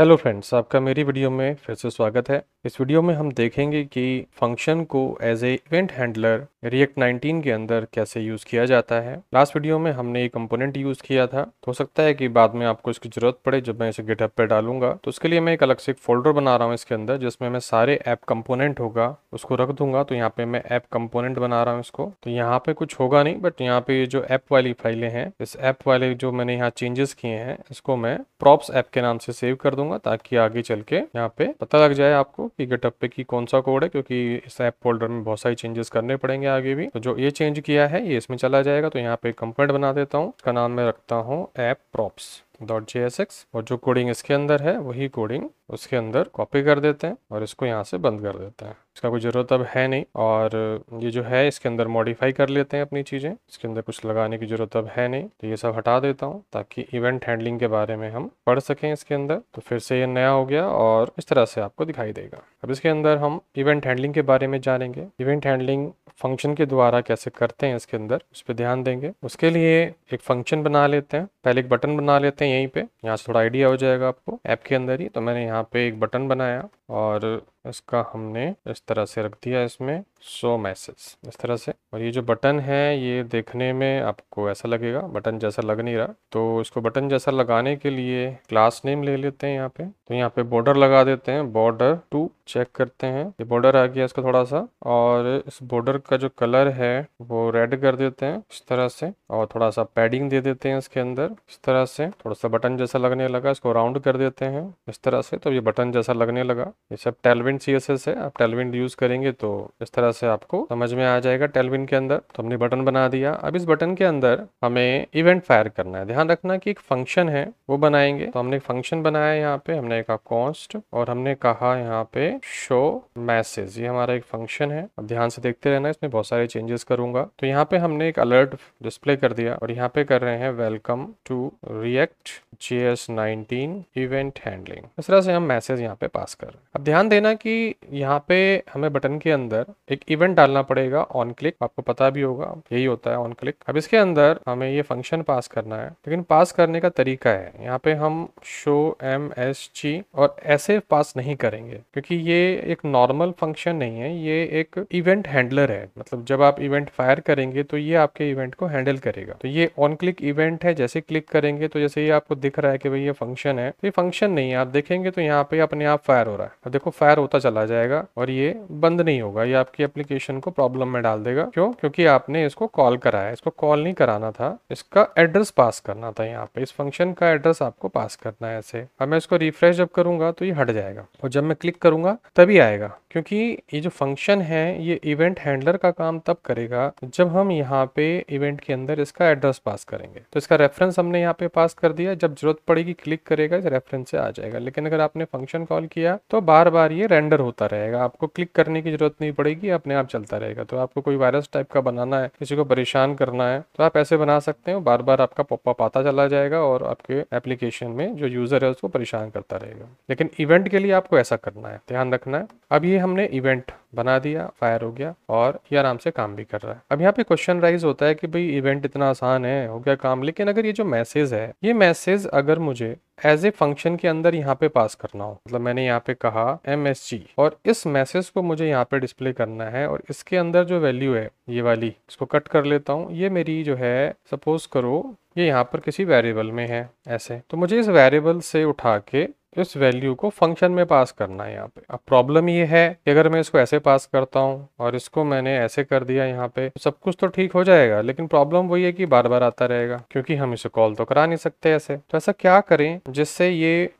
hello friends आपका मेरी video में फिर से स्वागत है इस वीडियो में हम देखेंगे कि फंक्शन को as a event handler React 19 के अंदर कैसे यूज़ किया जाता है लास्ट वीडियो में हमने ये कंपोनेंट यूज़ किया था तो हो सकता है कि बाद में आपको इसकी ज़रूरत पड़े जब मैं इसे गिटहब पे डालूंगा तो उसके लिए मैं एक अलग से एक फोल्डर बना रहा हूँ इसके अंदर जिसमें मैं सारे ऐप कंपोनेंट होगा उसको रख दूंगा तो यहाँ पे मैं ऐप कंपोनेंट बना रहा हूँ इसको तो यहाँ पे कुछ होगा नहीं बट यहाँ पे जो ऐप वाली फाइलें हैं इस ऐप वाले जो मैंने यहाँ चेंजेस किए हैं इसको मैं प्रॉप्स ऐप के नाम से सेव कर दूंगा ताकि आगे चल के यहाँ पे पता लग जाए आपको कि गिटअप पे की कौन सा कोड है क्योंकि इस ऐप फोल्डर में बहुत सारी चेंजेस करने पड़ेंगे आगे भी तो जो ये चेंज किया है ये इसमें चला जाएगा तो यहाँ पे कंपोनेंट बना देता हूँ इसका नाम मैं रखता हूँ एप प्रॉप्स डॉट जे और जो कोडिंग इसके अंदर है वही कोडिंग उसके अंदर कॉपी कर देते हैं और इसको यहाँ से बंद कर देते हैं इसका कोई ज़रूरत अब है नहीं और ये जो है इसके अंदर मॉडिफाई कर लेते हैं अपनी चीज़ें इसके अंदर कुछ लगाने की ज़रूरत अब है नहीं तो ये सब हटा देता हूँ ताकि इवेंट हैंडलिंग के बारे में हम पढ़ सकें इसके अंदर तो फिर से ये नया हो गया और इस तरह से आपको दिखाई देगा अब इसके अंदर हम इवेंट हैंडलिंग के बारे में जानेंगे इवेंट हैंडलिंग फंक्शन के द्वारा कैसे करते हैं इसके अंदर उस पर ध्यान देंगे उसके लिए एक फंक्शन बना लेते हैं पहले एक बटन बना लेते हैं यहीं पे यहाँ से थोड़ा आइडिया हो जाएगा आपको ऐप के अंदर ही तो मैंने यहाँ पे एक बटन बनाया और इसका हमने इस तरह से रख दिया इसमें सो मैसेज इस तरह से और ये जो बटन है ये देखने में आपको ऐसा लगेगा बटन जैसा लग नहीं रहा तो इसको बटन जैसा लगाने के लिए क्लास नेम ले लेते हैं यहाँ पे तो यहाँ पे बॉर्डर लगा देते हैं बॉर्डर टू चेक करते हैं ये बॉर्डर आ गया इसका थोड़ा सा और इस बॉर्डर का जो कलर है वो रेड कर देते हैं इस तरह से और थोड़ा सा पैडिंग दे देते हैं इसके अंदर इस तरह से थोड़ा सा बटन जैसा लगने लगा इसको राउंड कर देते हैं इस तरह से तो ये बटन जैसा लगने लगा ये सब टेलवे टेलविन सी है आप टेलविन यूज़ करेंगे तो इस तरह से आपको समझ में आ जाएगा टेलविन के अंदर तो हमने बटन बना दिया अब इस बटन के अंदर हमें इवेंट फायर करना है ध्यान रखना कि एक फंक्शन है वो बनाएंगे तो हमने फंक्शन बनाया है यहाँ पे हमने कहा कॉन्स्ट और हमने कहा यहाँ पे शो मैसेज ये हमारा एक फंक्शन है अब ध्यान से देखते रहना इसमें बहुत सारे चेंजेस करूंगा तो यहाँ पे हमने एक अलर्ट डिस्प्ले कर दिया और यहाँ पे कर रहे हैं welcome to React J S nineteen event handling इस तरह से हम मैसेज यहाँ पे पास कर रहे हैं अब ध्यान देना कि यहाँ पे हमें बटन के अंदर एक इवेंट डालना पड़ेगा ऑन क्लिक आपको पता भी होगा यही होता है ऑन क्लिक अब इसके अंदर हमें ये फंक्शन पास करना है लेकिन पास करने का तरीका है यहाँ पे हम शो एम एस जी और ऐसे पास नहीं करेंगे क्योंकि ये एक नॉर्मल फंक्शन नहीं है ये एक इवेंट हैंडलर है मतलब जब आप इवेंट फायर करेंगे तो ये आपके इवेंट को हैंडल करेगा तो ये ऑन क्लिक इवेंट है जैसे क्लिक करेंगे तो जैसे ये आपको दिख रहा है कि भाई ये फंक्शन है तो ये फंक्शन नहीं है आप देखेंगे तो यहाँ पे अपने आप फायर हो रहा है अब देखो फायर होता होता चला जाएगा और ये बंद नहीं होगा ये आपकी एप्लीकेशन को प्रॉब्लम में डाल देगा क्यों क्योंकि आपने इसको कॉल कराया इसको कॉल नहीं कराना था इसका एड्रेस पास करना था यहाँ पे इस फंक्शन का एड्रेस आपको पास करना है ऐसे अब मैं इसको रिफ्रेश जब करूंगा तो ये हट जाएगा और जब मैं क्लिक करूंगा तभी आएगा क्योंकि ये जो फंक्शन है ये इवेंट हैंडलर का काम तब करेगा जब हम यहाँ पे इवेंट के अंदर इसका एड्रेस पास करेंगे तो इसका रेफरेंस हमने यहाँ पे पास कर दिया जब जरूरत पड़ेगी क्लिक करेगा इस रेफरेंस से आ जाएगा लेकिन अगर आपने फंक्शन कॉल किया तो बार बार ये रेंडर होता रहेगा आपको क्लिक करने की जरूरत नहीं पड़ेगी अपने आप चलता रहेगा तो आपको कोई वायरस टाइप का बनाना है किसी को परेशान करना है तो आप ऐसे बना सकते हो बार बार आपका पॉपअप आता चला जाएगा और आपके एप्लीकेशन में जो यूजर है उसको परेशान करता रहेगा लेकिन इवेंट के लिए आपको ऐसा करना है ध्यान रखना है अब ये हमने इवेंट बना दिया फायर हो गया और ये आराम से काम भी कर रहा है अब यहाँ पे क्वेश्चन राइज होता है कि भाई इवेंट इतना आसान है हो गया काम लेकिन अगर ये जो मैसेज है ये मैसेज अगर मुझे एज ए फंक्शन के अंदर यहाँ पे पास करना हो मतलब मैंने यहाँ पे कहा एम एस जी और इस मैसेज को मुझे यहाँ पे डिस्प्ले करना है और इसके अंदर जो वैल्यू है ये वाली इसको कट कर लेता हूँ ये मेरी जो है सपोज करो ये यहाँ पर किसी वेरिएबल में है ऐसे तो मुझे इस वेरिएबल से उठा के इस वैल्यू को फंक्शन में पास करना है यहाँ पे अब प्रॉब्लम ये है कि अगर मैं इसको ऐसे पास करता हूँ और इसको मैंने ऐसे कर दिया यहाँ पे तो सब कुछ तो ठीक हो जाएगा लेकिन प्रॉब्लम वही है कि बार बार आता रहेगा क्योंकि हम इसे कॉल तो करा नहीं सकते ऐसे तो ऐसा क्या करें जिससे ये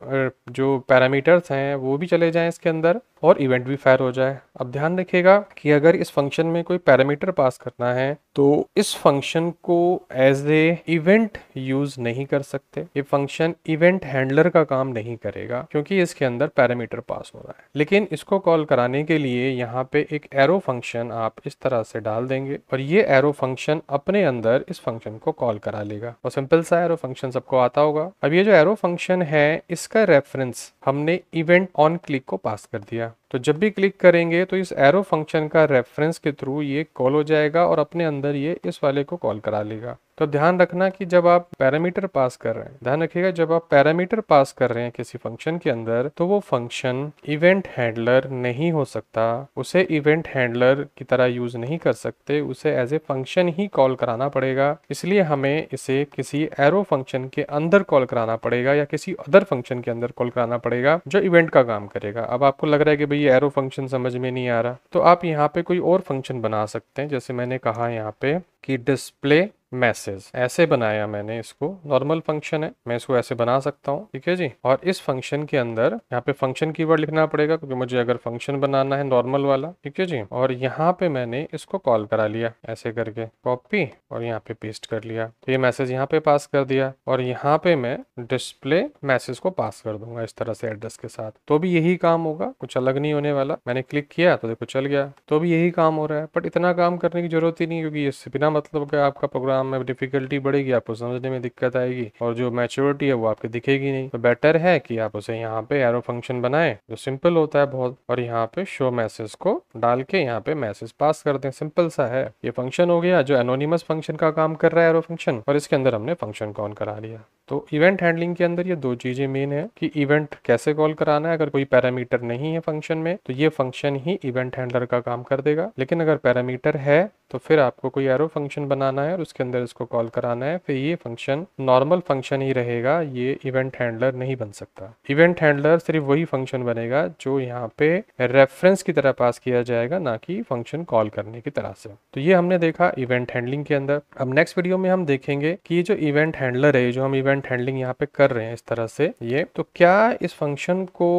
जो पैरामीटर्स हैं वो भी चले जाए इसके अंदर और इवेंट भी फायर हो जाए अब ध्यान रखिएगा कि अगर इस फंक्शन में कोई पैरामीटर पास करना है तो इस फंक्शन को एज ए इवेंट यूज नहीं कर सकते ये फंक्शन इवेंट हैंडलर का काम नहीं करेगा क्योंकि इसके अंदर पैरामीटर पास हो रहा है लेकिन इसको कॉल कराने के लिए यहाँ पे एक एरो फंक्शन आप इस तरह से डाल देंगे और ये एरो फंक्शन अपने अंदर इस फंक्शन को कॉल करा लेगा और सिंपल सा एरो फंक्शन सबको आता होगा अब ये जो एरो फंक्शन है इसका रेफरेंस हमने इवेंट ऑन क्लिक को पास कर दिया तो जब भी क्लिक करेंगे तो इस एरो फंक्शन का रेफरेंस के थ्रू ये कॉल हो जाएगा और अपने अंदर ये इस वाले को कॉल करा लेगा तो ध्यान रखना कि जब आप पैरामीटर पास कर रहे हैं ध्यान रखिएगा जब आप पैरामीटर पास कर रहे हैं किसी फंक्शन के अंदर तो वो फंक्शन इवेंट हैंडलर नहीं हो सकता उसे इवेंट हैंडलर की तरह यूज नहीं कर सकते उसे एज ए फंक्शन ही कॉल कराना पड़ेगा इसलिए हमें इसे किसी एरो फंक्शन के अंदर कॉल कराना पड़ेगा या किसी अदर फंक्शन के अंदर कॉल कराना पड़ेगा जो इवेंट का काम करेगा अब आपको लग रहा है कि भाई ये एरो फंक्शन समझ में नहीं आ रहा तो आप यहाँ पे कोई और फंक्शन बना सकते हैं जैसे मैंने कहा यहाँ पे कि डिस्प्ले मैसेज ऐसे बनाया मैंने इसको नॉर्मल फंक्शन है मैं इसको ऐसे बना सकता हूँ ठीक है जी और इस फंक्शन के अंदर यहाँ पे फंक्शन कीवर्ड लिखना पड़ेगा क्योंकि मुझे अगर फंक्शन बनाना है नॉर्मल वाला ठीक है जी और यहाँ पे मैंने इसको कॉल करा लिया ऐसे करके कॉपी और यहाँ पे पेस्ट कर लिया तो ये मैसेज यहाँ पे पास कर दिया और यहाँ पे मैं डिस्प्ले मैसेज को पास कर दूंगा इस तरह से एड्रेस के साथ तो भी यही काम होगा कुछ अलग नहीं होने वाला मैंने क्लिक किया तो देखो चल गया तो भी यही काम हो रहा है बट इतना काम करने की जरूरत ही नहीं क्योंकि बिना मतलब कि आपका प्रोग्राम में डिफिकल्टी बढ़ेगी आपको समझने में दिक्कत आएगी और जो मेच्योरिटी है वो आपके दिखेगी नहीं तो बेटर है कि आप उसे यहाँ पे एरो फंक्शन बनाए जो सिंपल होता है बहुत और यहाँ पे शो मैसेज को डाल के यहाँ पे मैसेज पास कर दे सिंपल सा है ये फंक्शन हो गया जो एनोनिमस फंक्शन का काम कर रहा है एरो फंक्शन और इसके अंदर हमने फंक्शन कॉन करा लिया तो इवेंट हैंडलिंग के अंदर ये दो चीजें मेन है कि इवेंट कैसे कॉल कराना है अगर कोई पैरामीटर नहीं है फंक्शन में तो ये फंक्शन ही इवेंट हैंडलर का काम कर देगा लेकिन अगर पैरामीटर है तो फिर आपको कोई एरो फंक्शन बनाना है और उसके अंदर इसको कॉल कराना है फिर ये फंक्शन नॉर्मल फंक्शन ही रहेगा ये इवेंट हैंडलर नहीं बन सकता इवेंट हैंडलर सिर्फ वही फंक्शन बनेगा जो यहाँ पे रेफरेंस की तरह पास किया जाएगा ना कि फंक्शन कॉल करने की तरह से तो ये हमने देखा इवेंट हैंडलिंग के अंदर अब नेक्स्ट वीडियो में हम देखेंगे कि ये जो इवेंट हैंडलर है जो हम इवेंट हैंडलिंग यहाँ पे कर रहे हैं इस तरह से ये तो क्या इस फंक्शन को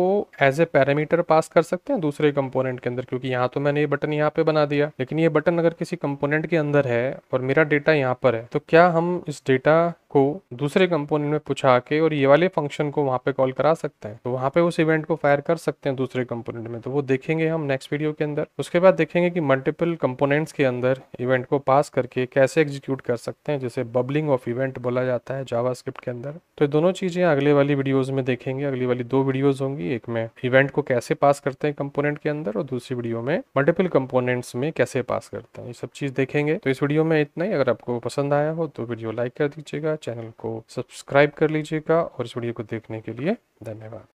एज ए पैरामीटर पास कर सकते हैं दूसरे कंपोनेंट के अंदर क्योंकि यहाँ तो मैंने ये बटन यहाँ पे बना दिया लेकिन ये बटन अगर किसी कंपोनेंट के अंदर है और मेरा डेटा यहाँ पर है तो क्या हम इस डेटा को दूसरे कंपोनेंट में पूछा के और ये वाले फंक्शन को वहाँ पे कॉल करा सकते हैं तो वहाँ पे उस इवेंट को फायर कर सकते हैं दूसरे कंपोनेंट में तो वो देखेंगे हम नेक्स्ट वीडियो के अंदर उसके बाद देखेंगे कि मल्टीपल कंपोनेंट्स के अंदर इवेंट को पास करके कैसे एग्जीक्यूट कर सकते हैं जैसे बबलिंग ऑफ इवेंट बोला जाता है जावा के अंदर तो दोनों चीज़ें अगले वाली वीडियोज में देखेंगे अगली वाली दो वीडियोज होंगी एक में इवेंट को कैसे पास करते हैं कंपोनेंट के अंदर और दूसरी वीडियो में मल्टीपल कंपोनेंट्स में कैसे पास करते हैं ये सब चीज़ देखेंगे तो इस वीडियो में इतना ही अगर आपको पसंद आया हो तो वीडियो लाइक कर दीजिएगा चैनल को सब्सक्राइब कर लीजिएगा और इस वीडियो को देखने के लिए धन्यवाद